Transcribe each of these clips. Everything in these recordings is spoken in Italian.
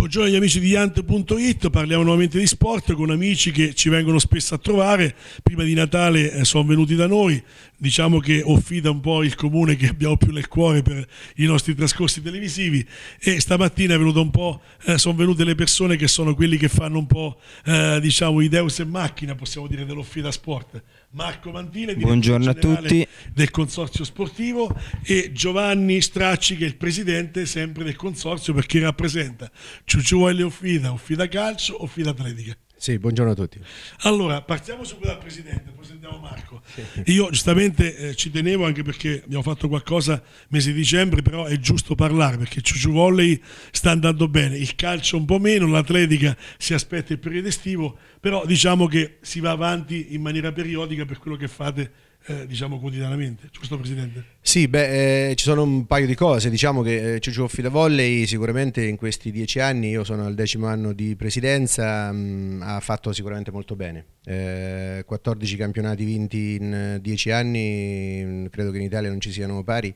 Buongiorno agli amici di Yant.it, parliamo nuovamente di sport con amici che ci vengono spesso a trovare, prima di Natale eh, sono venuti da noi, diciamo che offida un po' il comune che abbiamo più nel cuore per i nostri trascorsi televisivi e stamattina eh, sono venute le persone che sono quelli che fanno un po' eh, diciamo i deus e macchina possiamo dire dell'offida sport. Marco Mandile, Buongiorno a tutti. del Consorzio Sportivo e Giovanni Stracci che è il presidente sempre del Consorzio perché rappresenta Ciucciuelli Offida, Offida Calcio, Offida Atletica. Sì, buongiorno a tutti. Allora, partiamo subito dal Presidente, poi sentiamo Marco. Io giustamente eh, ci tenevo anche perché abbiamo fatto qualcosa mese di dicembre, però è giusto parlare perché Ciuciu Volley sta andando bene, il calcio un po' meno, l'atletica si aspetta il periodo estivo, però diciamo che si va avanti in maniera periodica per quello che fate eh, diciamo quotidianamente, giusto Presidente? Sì, beh, eh, ci sono un paio di cose, diciamo che eh, Ciuccio Fila Volley sicuramente in questi dieci anni, io sono al decimo anno di presidenza, mh, mm, ha fatto sicuramente molto bene, eh, 14 campionati vinti in eh, dieci anni, mm, credo che in Italia non ci siano pari,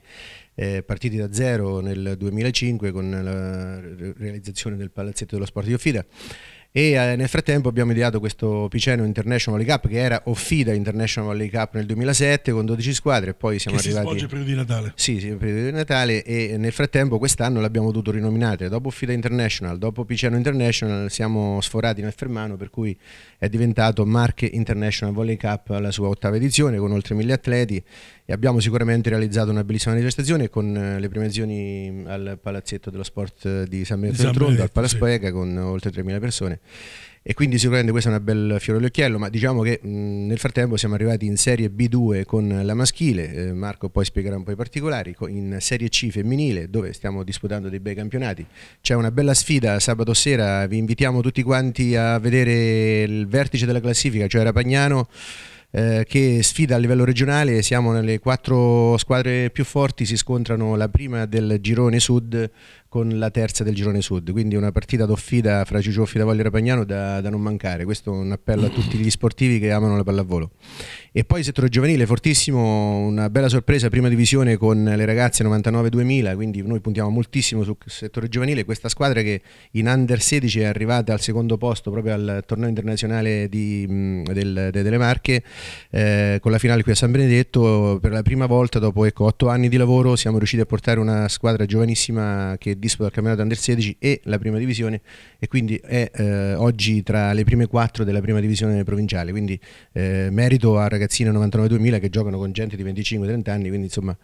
eh, partiti da zero nel 2005 con la realizzazione del palazzetto dello sport di Fida e eh, nel frattempo abbiamo ideato questo Piceno International League Cup che era Offida International League Cup nel 2007 con 12 squadre e poi siamo che arrivati... si svolge periodo di Natale. Sì, sì, periodo di Natale e nel frattempo quest'anno l'abbiamo dovuto rinominare, dopo Offida International, dopo Piceno International siamo sforati nel Fermano per cui è diventato Marche International Volley Cup alla sua ottava edizione con oltre mille atleti e abbiamo sicuramente realizzato una bellissima manifestazione con eh, le premiazioni mm, al Palazzetto dello Sport eh, di San Benedetto Tronto, al Palaspoeca sì. con oltre 3.000 persone e quindi sicuramente questo è un bel fiore all'occhiello, ma diciamo che mh, nel frattempo siamo arrivati in serie B2 con la maschile, eh, Marco poi spiegherà un po' i particolari, in serie C femminile dove stiamo disputando dei bei campionati. C'è una bella sfida sabato sera, vi invitiamo tutti quanti a vedere il vertice della classifica, cioè Rapagnano eh, che sfida a livello regionale, siamo nelle quattro squadre più forti, si scontrano la prima del girone sud con la terza del girone sud, quindi una partita d'offida fra Ciccio Fidavoglia e Rapagnano da, da, non mancare, questo è un appello a tutti gli sportivi che amano la pallavolo. E poi settore giovanile, fortissimo, una bella sorpresa, prima divisione con le ragazze 99-2000, quindi noi puntiamo moltissimo sul settore giovanile, questa squadra che in under 16 è arrivata al secondo posto proprio al torneo internazionale di, del, de, delle Marche, eh, con la finale qui a San Benedetto, per la prima volta dopo ecco, 8 anni di lavoro siamo riusciti a portare una squadra giovanissima che disputa il campionato Under 16 e la prima divisione e quindi è eh, oggi tra le prime quattro della prima divisione provinciale, quindi eh, merito a ragazzine 99.000 che giocano con gente di 25-30 anni, quindi insomma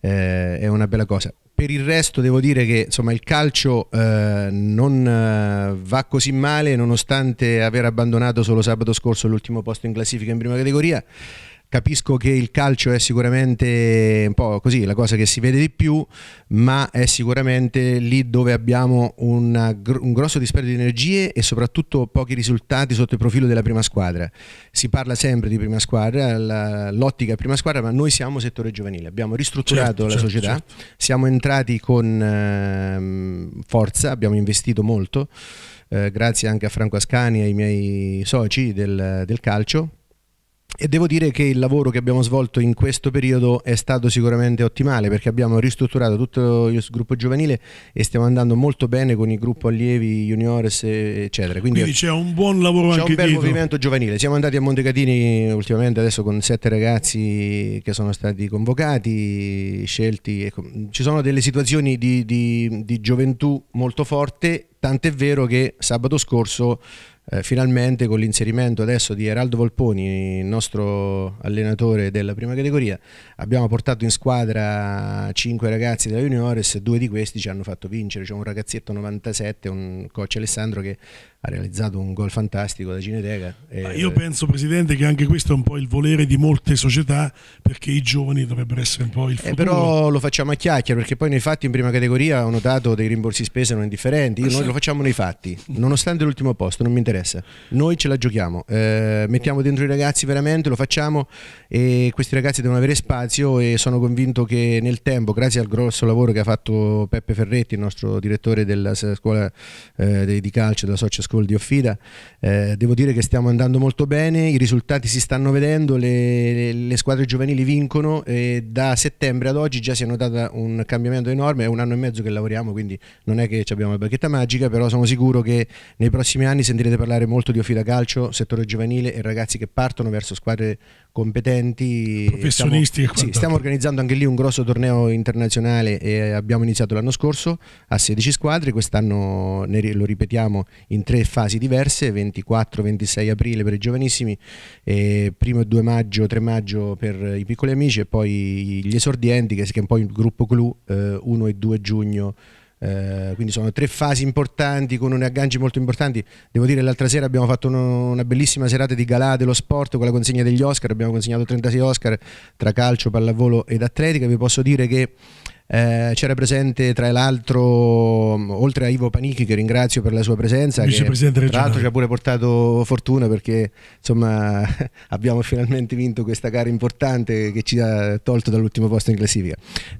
eh, è una bella cosa. Per il resto devo dire che insomma, il calcio eh, non eh, va così male nonostante aver abbandonato solo sabato scorso l'ultimo posto in classifica in prima categoria. Capisco che il calcio è sicuramente un po' così la cosa che si vede di più, ma è sicuramente lì dove abbiamo una, un grosso disperdio di energie e soprattutto pochi risultati sotto il profilo della prima squadra. Si parla sempre di prima squadra, la, l'ottica è prima squadra, ma noi siamo settore giovanile, abbiamo ristrutturato certo, la certo, società, certo. siamo entrati con eh, forza, abbiamo investito molto, eh, grazie anche a Franco Ascani e ai miei soci del, del calcio e devo dire che il lavoro che abbiamo svolto in questo periodo è stato sicuramente ottimale perché abbiamo ristrutturato tutto il gruppo giovanile e stiamo andando molto bene con il gruppo allievi, juniores, eccetera. Quindi, Quindi c'è un buon lavoro anche dietro. C'è un bel dietro. movimento giovanile. Siamo andati a Montecatini ultimamente adesso con sette ragazzi che sono stati convocati, scelti. Ecco. Ci sono delle situazioni di, di, di gioventù molto forte, tant'è vero che sabato scorso eh, finalmente con l'inserimento adesso di Eraldo Volponi, il nostro allenatore della prima categoria, abbiamo portato in squadra cinque ragazzi della Juniores, due di questi ci hanno fatto vincere, c'è un ragazzetto 97, un coach Alessandro che ha realizzato un gol fantastico da Cineteca. E... Io penso, Presidente, che anche questo è un po' il volere di molte società perché i giovani dovrebbero essere un po' il eh, futuro. Eh però lo facciamo a chiacchiere perché poi nei fatti in prima categoria ho notato dei rimborsi spese non indifferenti. Io ah, noi lo facciamo nei fatti, nonostante l'ultimo posto, non mi interessa. Noi ce la giochiamo, eh, mettiamo dentro i ragazzi veramente, lo facciamo e questi ragazzi devono avere spazio e sono convinto che nel tempo, grazie al grosso lavoro che ha fatto Peppe Ferretti, il nostro direttore della scuola eh, di calcio della Socia School di Offida. Eh, devo dire che stiamo andando molto bene, i risultati si stanno vedendo, le, le squadre giovanili vincono e da settembre ad oggi già si è notato un cambiamento enorme, è un anno e mezzo che lavoriamo, quindi non è che abbiamo la bacchetta magica, però sono sicuro che nei prossimi anni sentirete parlare molto di Offida Calcio, settore giovanile e ragazzi che partono verso squadre competenti. Professionisti. Stiamo, sì, stiamo organizzando anche lì un grosso torneo internazionale e abbiamo iniziato l'anno scorso a 16 squadre, quest'anno lo ripetiamo in tre fasi diverse, 24-26 aprile per i giovanissimi, e primo e 2 maggio, 3 maggio per i piccoli amici e poi gli esordienti che è un po' il gruppo clou, eh, 1 e 2 giugno eh, quindi sono tre fasi importanti con un agganci molto importanti. Devo dire, l'altra sera abbiamo fatto uno, una bellissima serata di gala dello sport con la consegna degli Oscar. Abbiamo consegnato 36 Oscar tra calcio, pallavolo ed atletica. Vi posso dire che eh, c'era presente tra l'altro, oltre a Ivo Panichi, che ringrazio per la sua presenza, che tra l'altro ci ha pure portato fortuna perché insomma abbiamo finalmente vinto questa gara importante che ci ha tolto dall'ultimo posto in classifica.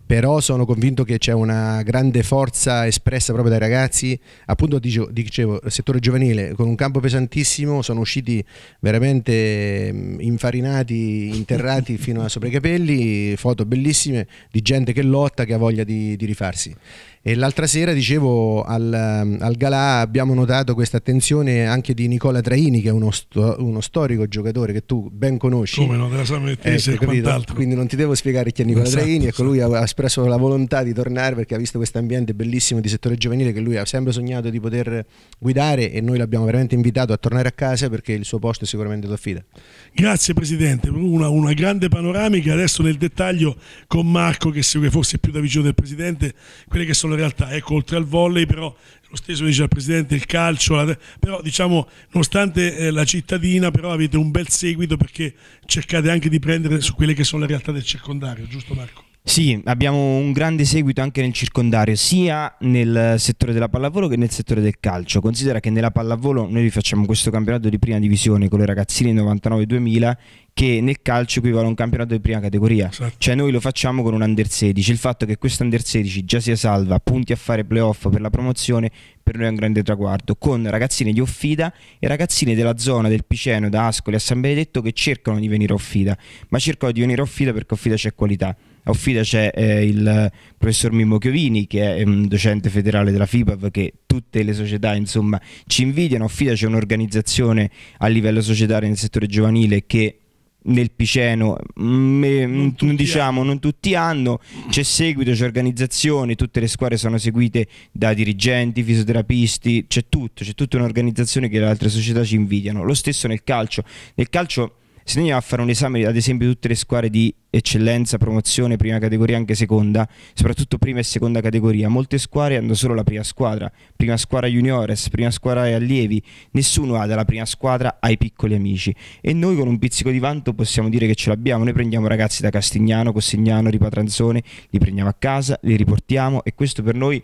Però sono convinto che c'è una grande forza espressa proprio dai ragazzi, appunto dicevo, dicevo settore giovanile, con un campo pesantissimo, sono usciti veramente infarinati, interrati fino a sopra i capelli, foto bellissime di gente che lotta, che ha voglia di, di rifarsi. E l'altra sera, dicevo, al, al Galà abbiamo notato questa attenzione anche di Nicola Traini, che è uno, sto, uno storico giocatore che tu ben conosci. Come non della Samettese ecco, quant'altro. Quindi non ti devo spiegare chi è Nicola esatto, Traini, ecco, esatto. lui ha espresso la volontà di tornare perché ha visto questo ambiente bellissimo di settore giovanile che lui ha sempre sognato di poter guidare e noi l'abbiamo veramente invitato a tornare a casa perché il suo posto è sicuramente d'affida. Grazie Presidente, una, una grande panoramica, adesso nel dettaglio con Marco che segue forse più da vicino vicino del Presidente quelle che sono le realtà. Ecco, oltre al volley però lo stesso dice il Presidente, il calcio, la... però diciamo nonostante eh, la cittadina però avete un bel seguito perché cercate anche di prendere su quelle che sono le realtà del circondario, giusto Marco? Sì, abbiamo un grande seguito anche nel circondario, sia nel settore della pallavolo che nel settore del calcio. Considera che nella pallavolo noi rifacciamo questo campionato di prima divisione con le ragazzine 99-2000 che nel calcio equivale a un campionato di prima categoria. Certo. Cioè noi lo facciamo con un under 16. Il fatto che questo under 16 già sia salva, punti a fare playoff per la promozione, per noi è un grande traguardo. Con ragazzine di Offida e ragazzine della zona del Piceno, da Ascoli a San Benedetto che cercano di venire a Offida, ma cercano di venire a Offida perché Offida c'è qualità a Uffida c'è eh, il professor Mimmo Chiovini che è un mm, docente federale della FIPAV che tutte le società insomma ci invidiano, a Uffida c'è un'organizzazione a livello societario nel settore giovanile che nel Piceno me, mm, eh, non, tutti diciamo, non tutti hanno c'è seguito, c'è organizzazione tutte le squadre sono seguite da dirigenti fisioterapisti, c'è tutto c'è tutta un'organizzazione che le altre società ci invidiano lo stesso nel calcio nel calcio se noi andiamo a fare un esame ad esempio di tutte le squadre di eccellenza, promozione, prima categoria, anche seconda, soprattutto prima e seconda categoria. Molte squadre hanno solo la prima squadra, prima squadra juniores, prima squadra ai allievi, nessuno ha dalla prima squadra ai piccoli amici e noi con un pizzico di vanto possiamo dire che ce l'abbiamo, noi prendiamo ragazzi da Castignano, Cossignano, Ripatranzone, li prendiamo a casa, li riportiamo e questo per noi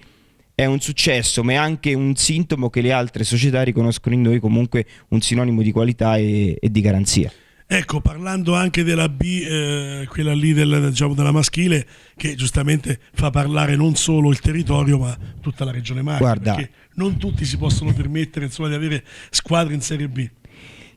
è un successo, ma è anche un sintomo che le altre società riconoscono in noi comunque un sinonimo di qualità e, e di garanzia. Ecco, parlando anche della B, eh, quella lì del, diciamo, della maschile, che giustamente fa parlare non solo il territorio, ma tutta la regione Marche. Guarda. Perché non tutti si possono permettere insomma, di avere squadre in Serie B.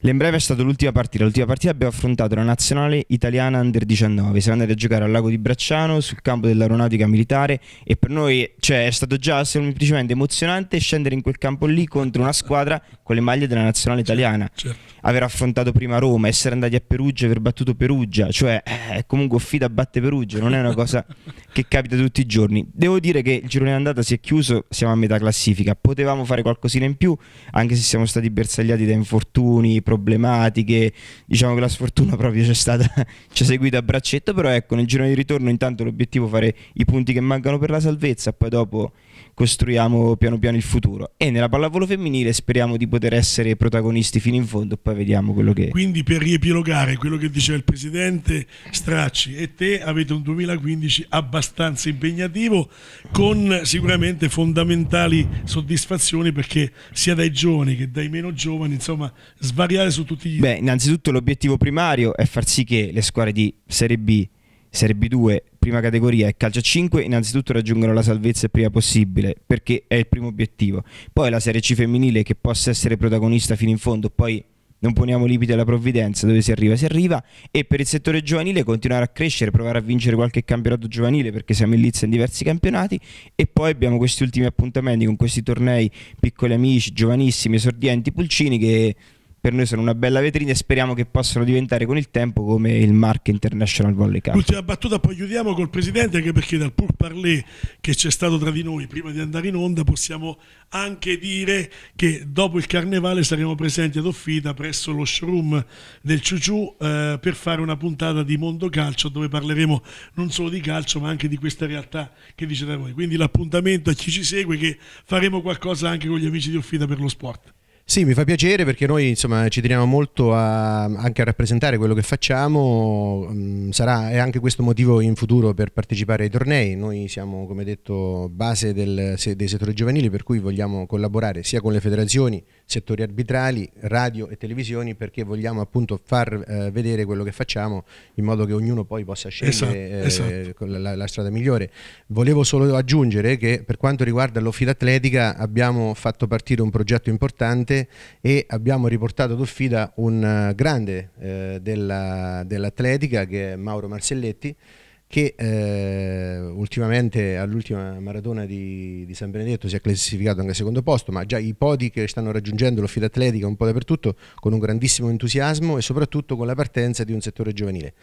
L'Embreve è stata l'ultima partita. L'ultima partita abbiamo affrontato la nazionale italiana under 19. Siamo andati a giocare al lago di Bracciano sul campo dell'aeronautica militare e per noi cioè, è stato già semplicemente emozionante scendere in quel campo lì contro una squadra con le maglie della nazionale certo, italiana. Certo. Aver affrontato prima Roma, essere andati a Perugia, aver battuto Perugia, cioè eh, comunque Fida batte Perugia, non è una cosa che capita tutti i giorni. Devo dire che il girone andata si è chiuso, siamo a metà classifica. Potevamo fare qualcosina in più, anche se siamo stati bersagliati da infortuni problematiche, diciamo che la sfortuna proprio c'è stata, ci ha seguito a braccetto, però ecco nel giro di ritorno intanto l'obiettivo è fare i punti che mancano per la salvezza, poi dopo costruiamo piano piano il futuro. E nella pallavolo femminile speriamo di poter essere protagonisti fino in fondo, poi vediamo quello che... Quindi per riepilogare quello che diceva il Presidente Stracci e te, avete un 2015 abbastanza impegnativo, con sicuramente fondamentali soddisfazioni perché sia dai giovani che dai meno giovani, insomma, svariare su tutti gli... Beh, innanzitutto l'obiettivo primario è far sì che le squadre di Serie B, Serie B2, prima categoria e calcio 5 innanzitutto raggiungono la salvezza il prima possibile perché è il primo obiettivo. Poi la Serie C femminile che possa essere protagonista fino in fondo, poi non poniamo limiti alla provvidenza, dove si arriva si arriva e per il settore giovanile continuare a crescere, provare a vincere qualche campionato giovanile perché siamo in lizza in diversi campionati e poi abbiamo questi ultimi appuntamenti con questi tornei piccoli amici, giovanissimi, esordienti, pulcini che per noi sono una bella vetrina e speriamo che possano diventare con il tempo come il Mark International Volley Cup. L'ultima battuta poi chiudiamo col Presidente anche perché dal pur parler che c'è stato tra di noi prima di andare in onda possiamo anche dire che dopo il Carnevale saremo presenti ad Offita presso lo showroom del Ciuciù eh, per fare una puntata di Mondo Calcio dove parleremo non solo di calcio ma anche di questa realtà che dice da voi. Quindi l'appuntamento a chi ci segue che faremo qualcosa anche con gli amici di Offita per lo sport. Sì, mi fa piacere perché noi insomma, ci teniamo molto a, anche a rappresentare quello che facciamo, mm, sarà è anche questo motivo in futuro per partecipare ai tornei, noi siamo come detto base del, dei settori giovanili per cui vogliamo collaborare sia con le federazioni, settori arbitrali, radio e televisioni perché vogliamo appunto far eh, vedere quello che facciamo in modo che ognuno poi possa scegliere esatto, eh, esatto. La, la, strada migliore. Volevo solo aggiungere che per quanto riguarda l'Office Atletica abbiamo fatto partire un progetto importante giornate e abbiamo riportato ad Uffida un eh, grande eh, dell'atletica dell che è Mauro Marcelletti che eh, ultimamente all'ultima maratona di, di, San Benedetto si è classificato anche secondo posto, ma già i podi che stanno raggiungendo l'Offida Atletica un po' dappertutto con un grandissimo entusiasmo e soprattutto con la partenza di un settore giovanile.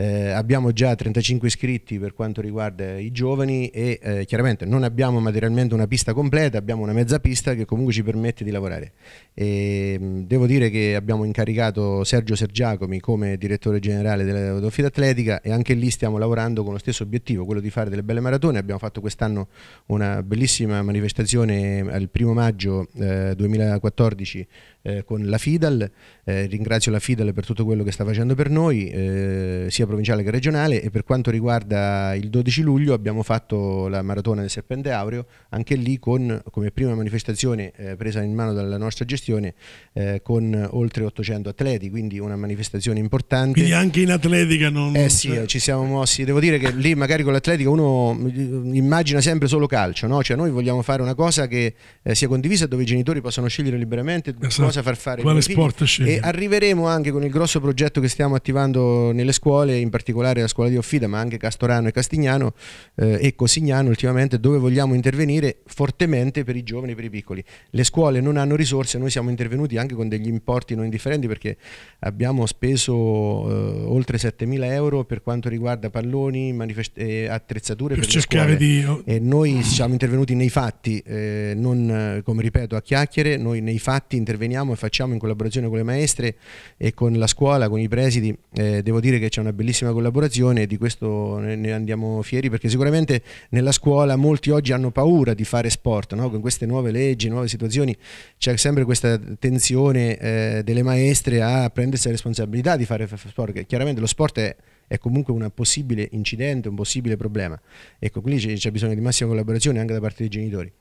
Eh, abbiamo già 35 iscritti per quanto riguarda i giovani e eh, chiaramente non abbiamo materialmente una pista completa, abbiamo una mezza pista che comunque ci permette di lavorare. E, ehm, devo dire che abbiamo incaricato Sergio Sergiacomi come direttore generale della Dofida Atletica e anche lì stiamo lavorando con lo stesso obiettivo, quello di fare delle belle maratone. Abbiamo fatto quest'anno una bellissima manifestazione il primo maggio eh, 2014 eh, con la FIDAL eh, ringrazio la Fidel per tutto quello che sta facendo per noi, eh, sia provinciale che regionale e per quanto riguarda il 12 luglio abbiamo fatto la maratona del Serpente Aureo, anche lì con, come prima manifestazione eh, presa in mano dalla nostra gestione eh, con oltre 800 atleti, quindi una manifestazione importante. Quindi anche in atletica non... Eh sì, eh, ci siamo mossi, devo dire che lì magari con l'atletica uno mm, immagina sempre solo calcio, no? cioè noi vogliamo fare una cosa che sia condivisa dove i genitori possono scegliere liberamente esatto. cosa far fare. Quale sport scegliere? arriveremo anche con il grosso progetto che stiamo attivando nelle scuole, in particolare la scuola di Offida, ma anche Castorano e Castignano eh, e Cosignano ultimamente, dove vogliamo intervenire fortemente per i giovani e per i piccoli. Le scuole non hanno risorse, noi siamo intervenuti anche con degli importi non indifferenti perché abbiamo speso eh, oltre 7.000 euro per quanto riguarda palloni, e eh, attrezzature per, per cercare di... Oh. E noi siamo intervenuti nei fatti, eh, non eh, come ripeto a chiacchiere, noi nei fatti interveniamo e facciamo in collaborazione con le maestre maestre e con la scuola, con i presidi, eh, devo dire che c'è una bellissima collaborazione e di questo ne andiamo fieri perché sicuramente nella scuola molti oggi hanno paura di fare sport, no? con queste nuove leggi, nuove situazioni c'è sempre questa tensione eh, delle maestre a prendersi la responsabilità di fare sport, che chiaramente lo sport è è comunque un possibile incidente, un possibile problema. Ecco, quindi c'è bisogno di massima collaborazione anche da parte dei genitori.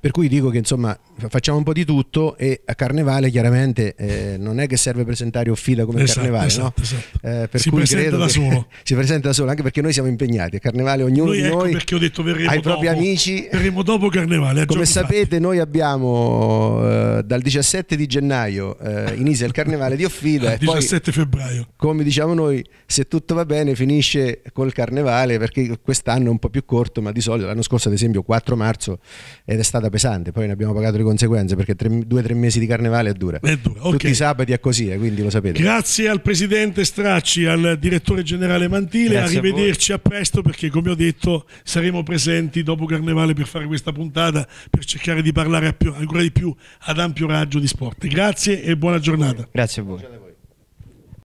Per cui dico che insomma facciamo un po' di tutto e a Carnevale chiaramente eh, non è che serve presentare Offida come esatto, Carnevale, esatto, no? esatto. Eh, per si cui presenta da solo. Si presenta da solo, anche perché noi siamo impegnati. A Carnevale ognuno noi, di ecco noi ecco perché ho detto verremo ai propri dopo, amici. Verremo dopo Carnevale. Come sapete fatti. noi abbiamo eh, dal 17 di gennaio eh, inizia il Carnevale di Offida. Il 17 poi, febbraio. Come diciamo noi, se tutto va bene finisce col Carnevale perché quest'anno è un po' più corto, ma di solito l'anno scorso ad esempio 4 marzo ed è stato giornata pesante, poi ne abbiamo pagato le conseguenze perché tre, due o tre mesi di carnevale è dura. È dura okay. Tutti i sabati è così, eh, quindi lo sapete. Grazie al presidente Stracci, al direttore generale Mantile, Grazie arrivederci a, a, presto perché come ho detto saremo presenti dopo carnevale per fare questa puntata, per cercare di parlare più, ancora di più ad ampio raggio di sport. Grazie e buona giornata. Grazie a voi.